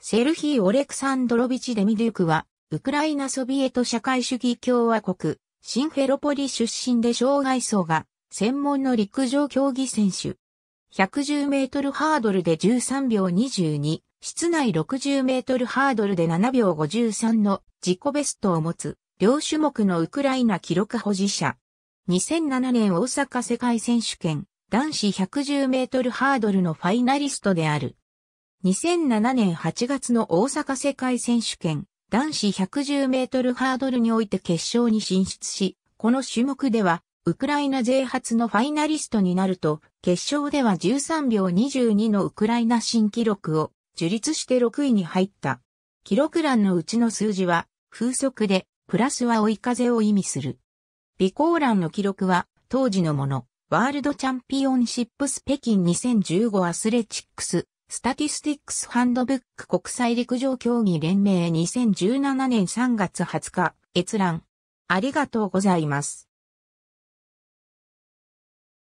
セルヒー・オレクサンドロビチ・デミデュークは、ウクライナソビエト社会主義共和国、シンフェロポリ出身で障害層が、専門の陸上競技選手。110メートルハードルで13秒22、室内60メートルハードルで7秒53の自己ベストを持つ、両種目のウクライナ記録保持者。2007年大阪世界選手権、男子110メートルハードルのファイナリストである。2007年8月の大阪世界選手権男子110メートルハードルにおいて決勝に進出し、この種目ではウクライナ勢初のファイナリストになると、決勝では13秒22のウクライナ新記録を樹立して6位に入った。記録欄のうちの数字は風速で、プラスは追い風を意味する。備考欄の記録は当時のもの、ワールドチャンピオンシップス北京2015アスレチックススタティスティックスハンドブック国際陸上競技連盟2017年3月20日、閲覧。ありがとうございます。